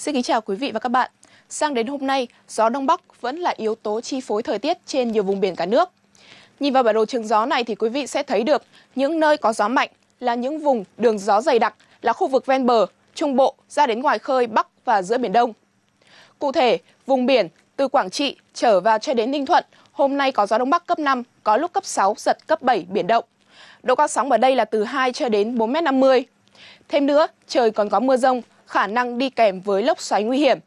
Xin kính chào quý vị và các bạn. Sang đến hôm nay, gió Đông Bắc vẫn là yếu tố chi phối thời tiết trên nhiều vùng biển cả nước. Nhìn vào bản đồ trường gió này thì quý vị sẽ thấy được những nơi có gió mạnh là những vùng đường gió dày đặc, là khu vực ven bờ, trung bộ ra đến ngoài khơi Bắc và giữa Biển Đông. Cụ thể, vùng biển từ Quảng Trị trở vào cho đến Ninh Thuận, hôm nay có gió Đông Bắc cấp 5, có lúc cấp 6, giật cấp 7, biển động. Độ cao sóng ở đây là từ 2 cho đến 4,50 m. Thêm nữa, trời còn có mưa rông, khả năng đi kèm với lốc xoáy nguy hiểm.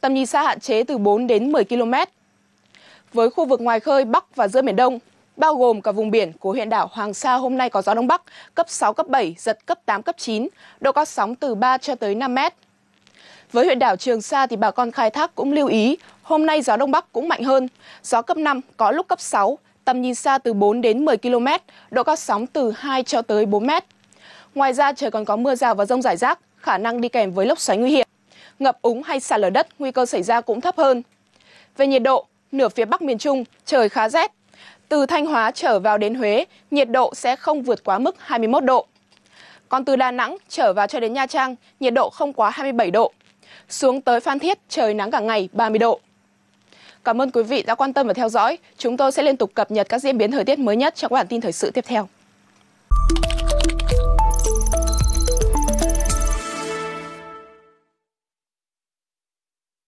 Tầm nhìn xa hạn chế từ 4 đến 10 km. Với khu vực ngoài khơi Bắc và giữa Biển Đông, bao gồm cả vùng biển của huyện đảo Hoàng Sa hôm nay có gió Đông Bắc, cấp 6, cấp 7, giật cấp 8, cấp 9, độ cao sóng từ 3 cho tới 5 mét. Với huyện đảo Trường Sa thì bà con khai thác cũng lưu ý, hôm nay gió Đông Bắc cũng mạnh hơn, gió cấp 5, có lúc cấp 6, tầm nhìn xa từ 4 đến 10 km, độ cao sóng từ 2 cho tới 4 mét. Ngoài ra trời còn có mưa rào và rông rải rác, khả năng đi kèm với lốc xoáy nguy hiểm. Ngập úng hay sạt lở đất nguy cơ xảy ra cũng thấp hơn. Về nhiệt độ, nửa phía Bắc miền Trung trời khá rét. Từ Thanh Hóa trở vào đến Huế, nhiệt độ sẽ không vượt quá mức 21 độ. Còn từ Đà Nẵng trở vào cho đến Nha Trang, nhiệt độ không quá 27 độ. Xuống tới Phan Thiết, trời nắng cả ngày 30 độ. Cảm ơn quý vị đã quan tâm và theo dõi. Chúng tôi sẽ liên tục cập nhật các diễn biến thời tiết mới nhất trong các bản tin thời sự tiếp theo.